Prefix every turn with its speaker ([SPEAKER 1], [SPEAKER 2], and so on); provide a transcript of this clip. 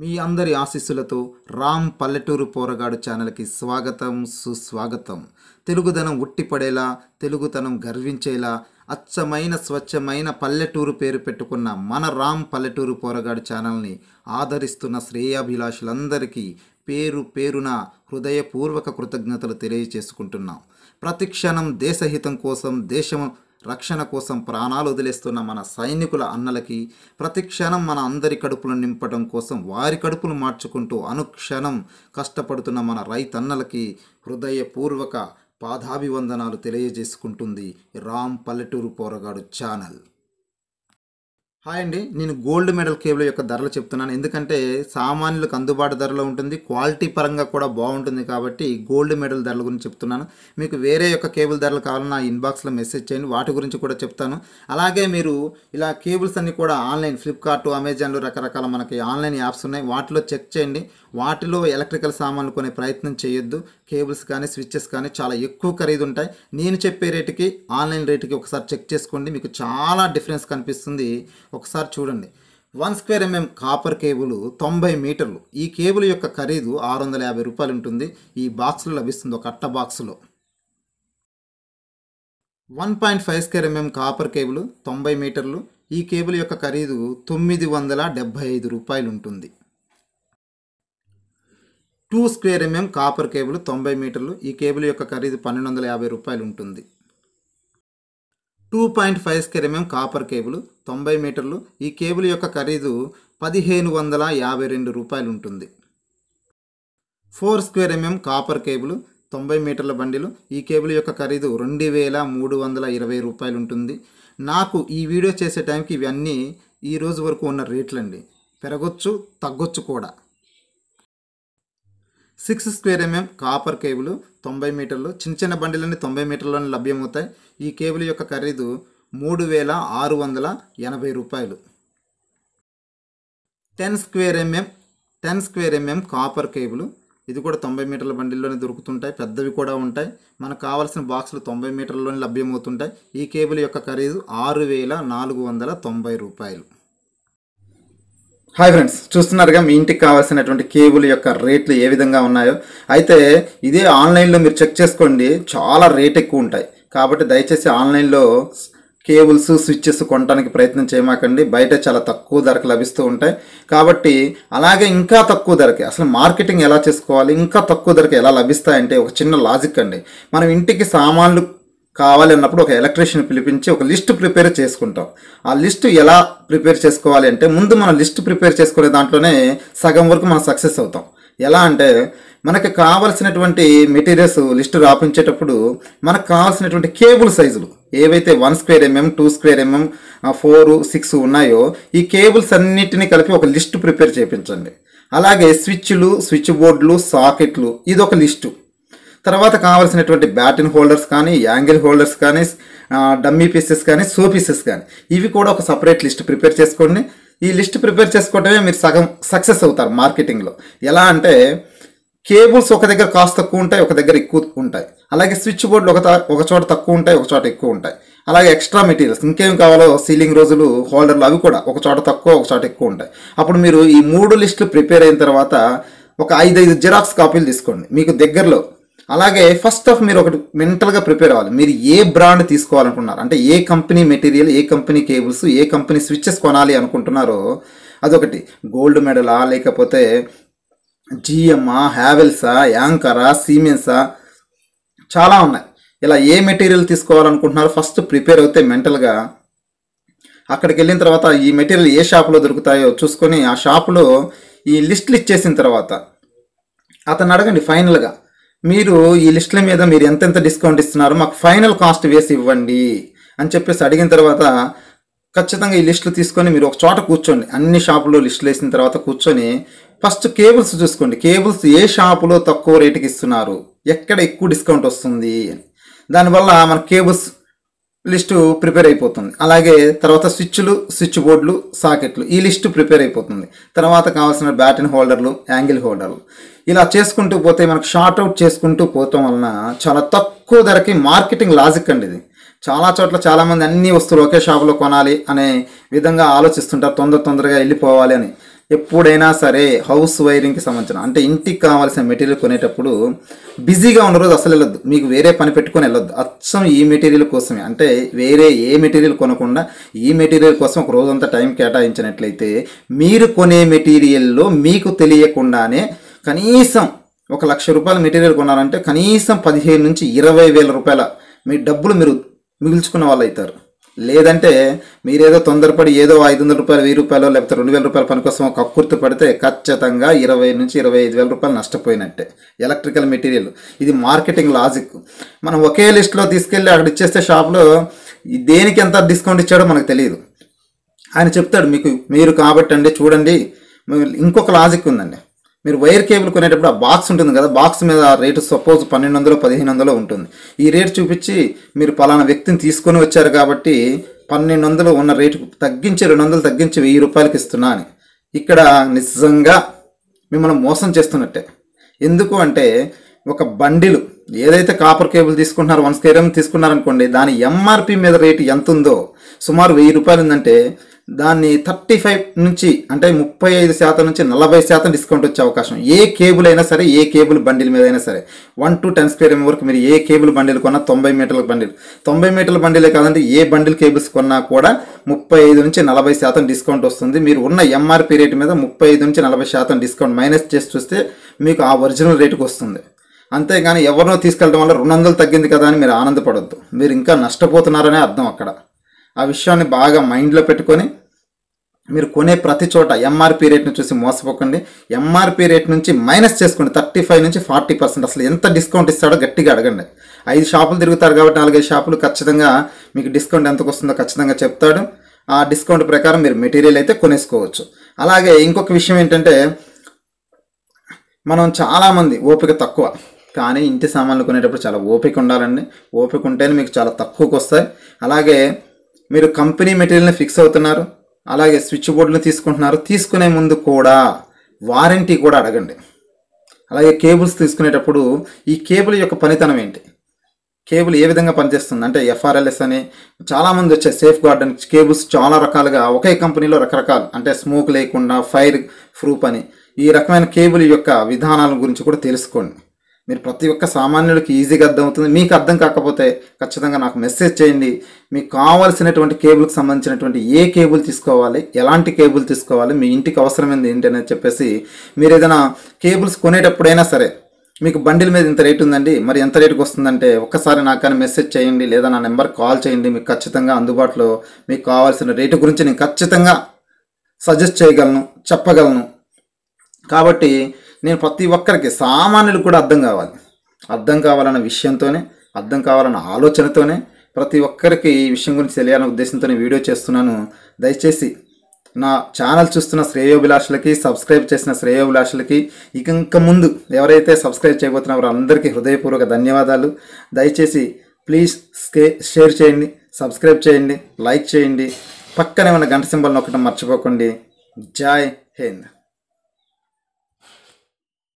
[SPEAKER 1] మీ అందరి ఆశీస్సులతో రామ్ పల్లెటూరు పోరగాడు ఛానల్కి స్వాగతం సుస్వాగతం తెలుగుదనం ఉట్టిపడేలా తెలుగుతనం గర్వించేలా అచ్చమైన స్వచ్ఛమైన పల్లెటూరు పేరు పెట్టుకున్న మన రామ్ పల్లెటూరు పోరగాడు ఛానల్ని ఆదరిస్తున్న శ్రేయాభిలాషులందరికీ పేరు పేరున హృదయపూర్వక కృతజ్ఞతలు తెలియజేసుకుంటున్నాం ప్రతిక్షణం దేశహితం కోసం దేశం రక్షణ కోసం ప్రాణాలు వదిలేస్తున్న మన సైనికుల అన్నలకి ప్రతి క్షణం మన అందరి కడుపులు నింపడం కోసం వారి కడుపులు మార్చుకుంటూ అనుక్షణం కష్టపడుతున్న మన రైతన్నలకి హృదయపూర్వక పాదాభివందనాలు తెలియజేసుకుంటుంది రామ్ పల్లెటూరు పోరగాడు ఛానల్ హాయ్ అండి నేను గోల్డ్ మెడల్ కేబుల్ యొక్క ధరలు చెప్తున్నాను ఎందుకంటే సామాన్యులకు అందుబాటు ధరలో ఉంటుంది క్వాలిటీ పరంగా కూడా బాగుంటుంది కాబట్టి గోల్డ్ మెడల్ ధరల గురించి చెప్తున్నాను మీకు వేరే యొక్క కేబుల్ ధరలు కావాలన్నా ఇన్బాక్స్లో మెసేజ్ చేయండి వాటి గురించి కూడా చెప్తాను అలాగే మీరు ఇలా కేబుల్స్ అన్ని కూడా ఆన్లైన్ ఫ్లిప్కార్ట్ అమెజాన్లో రకరకాల మనకి ఆన్లైన్ యాప్స్ ఉన్నాయి వాటిలో చెక్ చేయండి వాటిలో ఎలక్ట్రికల్ సామాన్లు కొనే ప్రయత్నం చేయొద్దు కేబుల్స్ కానీ స్విచ్చెస్ కానీ చాలా ఎక్కువ ఖరీదు ఉంటాయి నేను చెప్పే రేటుకి ఆన్లైన్ రేటుకి ఒకసారి చెక్ చేసుకోండి మీకు చాలా డిఫరెన్స్ కనిపిస్తుంది ఒకసారి చూడండి one square mm copper cable తొంభై మీటర్లు ఈ కేబుల్ యొక్క ఖరీదు ఆరు వందల యాభై రూపాయలు ఉంటుంది ఈ బాక్స్లో లభిస్తుంది ఒక అట్ట బాక్స్లో one point five square mm copper cable తొంభై మీటర్లు ఈ కేబుల్ యొక్క ఖరీదు తొమ్మిది వందల డెబ్భై ఐదు రూపాయలు ఉంటుంది two square mm copper cable తొంభై మీటర్లు ఈ కేబుల్ యొక్క ఖరీదు పన్నెండు వందల యాభై రూపాయలు ఉంటుంది two point five square mm copper cable తొంభై మీటర్లు ఈ కేబుల్ యొక్క ఖరీదు పదిహేను వందల యాభై రెండు రూపాయలు ఉంటుంది four square mm copper cable తొంభై మీటర్ల బండిలు ఈ కేబుల్ యొక్క ఖరీదు రెండు వేల మూడు వందల ఇరవై రూపాయలు ఉంటుంది నాకు ఈ వీడియో చేసే టైంకి ఇవన్నీ ఈరోజు వరకు ఉన్న రేట్లండి పెరగొచ్చు తగ్గొచ్చు కూడా six square mm copper cable తొంభై మీటర్లు చిన్న చిన్న బండిలన్నీ తొంభై మీటర్లోనే లభ్యమవుతాయి ఈ కేబుల్ యొక్క ఖరీదు మూడు వేల ఆరు వందల ఎనభై రూపాయలు ten square mm ten square mm copper cable ఇది కూడా తొంభై మీటర్ల బండిల్లోనే దొరుకుతుంటాయి పెద్దవి కూడా ఉంటాయి మనకు కావాల్సిన బాక్సులు తొంభై మీటర్లలోనే లభ్యమవుతుంటాయి ఈ కేబుల్ యొక్క ఖరీదు ఆరు వేల నాలుగు వందల తొంభై రూపాయలు హాయ్ ఫ్రెండ్స్ చూస్తున్నారుగా మీ ఇంటికి కావాల్సినటువంటి కేబుల్ యొక్క రేట్లు ఏ విధంగా ఉన్నాయో అయితే ఇదే ఆన్లైన్లో మీరు చెక్ చేసుకోండి చాలా రేట్ ఎక్కువ ఉంటాయి కాబట్టి దయచేసి ఆన్లైన్లో కేబుల్స్ స్విచ్చెస్ కొనడానికి ప్రయత్నం చేయమాకండి బయట చాలా తక్కువ ధరకు లభిస్తూ ఉంటాయి కాబట్టి అలాగే ఇంకా తక్కువ ధరకి అసలు మార్కెటింగ్ ఎలా చేసుకోవాలి ఇంకా తక్కువ ధరకి ఎలా లభిస్తాయంటే ఒక చిన్న లాజిక్ అండి మనం ఇంటికి సామాన్లు కావాలి అన్నప్పుడు ఒక ఎలక్ట్రీషియన్ పిలిపించి ఒక లిస్ట్ ప్రిపేర్ చేసుకుంటాం ఆ లిస్ట్ ఎలా ప్రిపేర్ చేసుకోవాలి అంటే ముందు మనం లిస్ట్ ప్రిపేర్ చేసుకునే దాంట్లోనే సగం వరకు మనం సక్సెస్ అవుతాం ఎలా అంటే మనకి కావలసినటువంటి మెటీరియల్స్ లిస్ట్ రాపించేటప్పుడు మనకు కావాల్సినటువంటి కేబుల్ సైజులు ఏవైతే one square mm two square mm four six ఉన్నాయో ఈ కేబుల్స్ అన్నిటిని కలిపి ఒక లిస్ట్ ప్రిపేర్ చేయించండి అలాగే స్విచ్లు స్విచ్ బోర్డులు సాకెట్లు ఇది ఒక లిస్టు తర్వాత కావాల్సినటువంటి బ్యాటిన్ హోల్డర్స్ కానీ యాంగిల్ హోల్డర్స్ కానీ డమ్మీ పీసెస్ కానీ సో పీసెస్ కానీ ఇవి కూడా ఒక సపరేట్ లిస్ట్ ప్రిపేర్ చేసుకోండి ఈ లిస్ట్ ప్రిపేర్ చేసుకోవటమే మీరు సగం సక్సెస్ అవుతారు మార్కెటింగ్లో ఎలా అంటే కేబుల్స్ ఒక దగ్గర కాస్ట్ తక్కువ ఉంటాయి ఒక దగ్గర ఎక్కువ ఉంటాయి అలాగే స్విచ్ బోర్డులు ఒక ఒక చోట తక్కువ ఉంటాయి ఒక చోట ఎక్కువ ఉంటాయి అలాగే ఎక్స్ట్రా మెటీరియల్స్ ఇంకేం కావాలో సీలింగ్ రోజులు హోల్డర్లు అవి కూడా ఒక చోట తక్కువ ఒక చోట ఎక్కువ ఉంటాయి అప్పుడు మీరు ఈ మూడు లిస్టులు ప్రిపేర్ అయిన తర్వాత ఒక ఐదు ఐదు జిరాక్స్ కాపీలు తీసుకోండి మీకు దగ్గరలో అలాగే ఫస్ట్ ఆఫ్ మీరు ఒకటి మెంటల్గా ప్రిపేర్ అవ్వాలి మీరు ఏ బ్రాండ్ తీసుకోవాలనుకున్నారు అంటే ఏ కంపెనీ మెటీరియల్ ఏ కంపెనీ కేబుల్స్ ఏ కంపెనీ స్విచ్చెస్ కొనాలి అనుకుంటున్నారో అదొకటి గోల్డ్ మెడలా లేకపోతే జిఎమ్మా హ్యావెల్సా యాంకరా సీమెన్సా చాలా ఉన్నాయి ఇలా ఏ మెటీరియల్ తీసుకోవాలనుకుంటున్నారో ఫస్ట్ ప్రిపేర్ అవుతే మెంటల్గా అక్కడికి వెళ్ళిన తర్వాత ఈ మెటీరియల్ ఏ షాపులో దొరుకుతాయో చూసుకొని ఆ షాపులో ఈ లిస్టులు ఇచ్చేసిన తర్వాత అతను అడగండి ఫైనల్గా మీరు ఈ లిస్టుల మీద మీరు ఎంతెంత డిస్కౌంట్ ఇస్తున్నారు మాకు ఫైనల్ కాస్ట్ వేసి ఇవ్వండి అని చెప్పేసి అడిగిన తర్వాత ఖచ్చితంగా ఈ లిస్టులు తీసుకొని మీరు ఒక చోట కూర్చోండి అన్ని షాపుల్లో లిస్టులు వేసిన తర్వాత కూర్చొని ఫస్ట్ కేబుల్స్ చూసుకోండి కేబుల్స్ ఏ షాపులో తక్కువ రేటుకి ఇస్తున్నారు ఎక్కడ ఎక్కువ డిస్కౌంట్ వస్తుంది దానివల్ల మన కేబుల్స్ లిస్టు ప్రిపేర్ అయిపోతుంది అలాగే తర్వాత స్విచ్లు స్విచ్ బోర్డులు సాకెట్లు ఈ లిస్టు ప్రిపేర్ అయిపోతుంది తర్వాత కావాల్సిన బ్యాటన్ హోల్డర్లు యాంగిల్ హోల్డర్లు ఇలా చేసుకుంటూ పోతే మనకు షార్ట్ అవుట్ చేసుకుంటూ పోవటం వలన చాలా తక్కువ ధరకి మార్కెటింగ్ లాజిక్ అండి ఇది చాలా చోట్ల చాలామంది అన్ని వస్తువులు ఒకే షాపులో కొనాలి అనే విధంగా ఆలోచిస్తుంటారు తొందర తొందరగా వెళ్ళిపోవాలి అని ఎప్పుడైనా సరే హౌస్ వైరింగ్కి సంబంధించిన అంటే ఇంటికి కావాల్సిన మెటీరియల్ కొనేటప్పుడు బిజీగా ఉన్న రోజు అసలు వెళ్ళొద్దు మీకు వేరే పని పెట్టుకొని వెళ్ళొద్దు అచ్చం ఈ మెటీరియల్ కోసమే అంటే వేరే ఏ మెటీరియల్ కొనకుండా ఈ మెటీరియల్ కోసం ఒక రోజంతా టైం కేటాయించినట్లయితే మీరు కొనే మెటీరియల్లో మీకు తెలియకుండానే కనీసం ఒక లక్ష రూపాయల మెటీరియల్ కొన్నారంటే కనీసం పదిహేను నుంచి ఇరవై వేల రూపాయల మీ డబ్బులు మీరు మిగుల్చుకున్న వాళ్ళు అవుతారు లేదంటే మీరేదో తొందరపడి ఏదో ఐదు వందల రూపాయలు వెయ్యి రూపాయలు లేకపోతే రెండు వేల రూపాయల పని కోసం కక్కుర్తి పడితే ఖచ్చితంగా ఇరవై నుంచి ఇరవై ఐదు వేల రూపాయలు నష్టపోయినట్టే ఎలక్ట్రికల్ మెటీరియల్ ఇది మార్కెటింగ్ లాజిక్ మనం ఒకే లిస్ట్లో తీసుకెళ్ళి అక్కడ ఇచ్చేస్తే షాప్లో దేనికి ఎంత డిస్కౌంట్ ఇచ్చాడో మనకు తెలియదు ఆయన చెప్తాడు మీకు మీరు కాబట్టండి చూడండి ఇంకొక లాజిక్ ఉందండి మీరు వైర్ కేబుల్ కొనేటప్పుడు ఆ బాక్స్ ఉంటుంది కదా బాక్స్ మీద రేటు సపోజ్ పన్నెండు వందలు పదిహేను వందలు ఉంటుంది ఈ రేటు చూపించి మీరు పలానా వ్యక్తిని తీసుకొని వచ్చారు కాబట్టి పన్నెండు వందలు ఉన్న రేటు తగ్గించి రెండు వందలు తగ్గించి వెయ్యి రూపాయలకి ఇస్తున్నా అని ఇక్కడ నిజంగా మిమ్మల్ని మోసం చేస్తున్నట్టే ఎందుకు అంటే ఒక బండిలు ఏదైతే కాపర్ కేబుల్ తీసుకుంటున్నారు వన్ స్కేరం తీసుకున్నారనుకోండి దాని ఎంఆర్పి మీద రేటు ఎంత ఉందో సుమారు వెయ్యి రూపాయలు ఉందంటే దాన్ని థర్టీ ఫైవ్ నుంచి అంటే ముప్పై ఐదు శాతం నుంచి నలభై శాతం డిస్కౌంట్ వచ్చే అవకాశం ఏ కేబుల్ అయినా సరే ఏ కేబుల్ బండిల్ మీద అయినా సరే one to ten square mm వరకు మీరు ఏ కేబుల్ బండిల్ కొన్నా తొంభై మీటర్ల బండిల్ తొంభై మీటర్ల బండిలే కాదంటే ఏ బండిల్ కేబుల్స్ కొన్నా కూడా ముప్పై ఐదు నుంచి నలభై శాతం డిస్కౌంట్ వస్తుంది మీరు ఉన్న ఎంఆర్పి రేటు మీద ముప్పై ఐదు నుంచి నలభై శాతం డిస్కౌంట్ మైనస్ చేసి చూస్తే మీకు ఆ ఒరిజినల్ రేటుకు వస్తుంది అంతేగాని ఎవరినో తీసుకెళ్ళడం వల్ల రెండు వందలు తగ్గింది కదా అని మీరు ఆనందపడద్దు మీరు ఇంకా నష్టపోతున్నారనే అర్థం అక్కడ ఆ విషయాన్ని బాగా మైండ్లో పెట్టుకొని మీరు కొనే ప్రతి చోట ఎంఆర్పి రేట్ని చూసి మోసపోకండి ఎంఆర్పి రేట్ నుంచి మైనస్ చేసుకోండి థర్టీ ఫైవ్ నుంచి ఫార్టీ పర్సెంట్ అసలు ఎంత డిస్కౌంట్ ఇస్తాడో గట్టిగా అడగండి ఐదు షాపులు తిరుగుతారు కాబట్టి నాలుగైదు షాపులు ఖచ్చితంగా మీకు డిస్కౌంట్ ఎంతకు వస్తుందో ఖచ్చితంగా చెప్తాడు ఆ డిస్కౌంట్ ప్రకారం మీరు మెటీరియల్ అయితే కొనేసుకోవచ్చు అలాగే ఇంకొక విషయం ఏంటంటే మనం చాలామంది ఓపిక తక్కువ కానీ ఇంటి సామాన్లు కొనేటప్పుడు చాలా ఓపిక ఉండాలండి ఓపిక ఉంటేనే మీకు చాలా తక్కువకు వస్తాయి అలాగే మీరు కంపెనీ మెటీరియల్ని ఫిక్స్ అవుతున్నారు అలాగే స్విచ్ బోర్డును తీసుకుంటున్నారు తీసుకునే ముందు కూడా వారంటీ కూడా అడగండి అలాగే కేబుల్స్ తీసుకునేటప్పుడు ఈ కేబుల్ యొక్క పనితనం ఏంటి కేబుల్ ఏ విధంగా పనిచేస్తుంది అంటే ఎఫ్ఆర్ఎల్ఎస్ అని చాలామంది వచ్చే సేఫ్ గార్డ్ అని కేబుల్స్ చాలా రకాలుగా ఒకే కంపెనీలో రకరకాలు అంటే స్మోక్ లేకుండా ఫైర్ ప్రూఫ్ అని ఈ రకమైన కేబుల్ యొక్క విధానాల గురించి కూడా తెలుసుకోండి మీరు ప్రతి ఒక్క సామాన్యుడికి ఈజీగా అర్థమవుతుంది మీకు అర్థం కాకపోతే ఖచ్చితంగా నాకు మెసేజ్ చేయండి మీకు కావాల్సినటువంటి కేబుల్కి సంబంధించినటువంటి ఏ కేబుల్ తీసుకోవాలి ఎలాంటి కేబుల్ తీసుకోవాలి మీ ఇంటికి అవసరమైంది ఏంటి అనేది చెప్పేసి మీరు ఏదైనా కేబుల్స్ కొనేటప్పుడైనా సరే మీకు బండిల మీద ఇంత రేటు ఉందండి మరి ఎంత రేటుకి వస్తుందంటే ఒక్కసారి నాకు కానీ మెసేజ్ చేయండి లేదా నా నెంబర్ కాల్ చేయండి మీకు ఖచ్చితంగా అందుబాటులో మీకు కావాల్సిన రేటు గురించి నేను ఖచ్చితంగా సజెస్ట్ చేయగలను చెప్పగలను కాబట్టి నేను ప్రతి ఒక్కరికి సామాన్యులు కూడా అర్థం కావాలి అర్థం కావాలన్న విషయంతోనే అర్థం కావాలన్న ఆలోచనతోనే ప్రతి ఒక్కరికి ఈ విషయం గురించి తెలియాలనే ఉద్దేశంతో వీడియో చేస్తున్నాను దయచేసి నా ఛానల్ చూస్తున్న శ్రేయోభిలాషులకి సబ్స్క్రైబ్ చేసిన శ్రేయోభిలాషులకి ఇక ఇంకా ముందు ఎవరైతే సబ్స్క్రైబ్ చేయబోతున్నారో అందరికీ హృదయపూర్వక ధన్యవాదాలు దయచేసి ప్లీజ్ షేర్ చేయండి సబ్స్క్రైబ్ చేయండి లైక్ చేయండి పక్కనే ఉన్న గంట సింబల్ నొక్కడం మర్చిపోకండి జాయ్ హింద్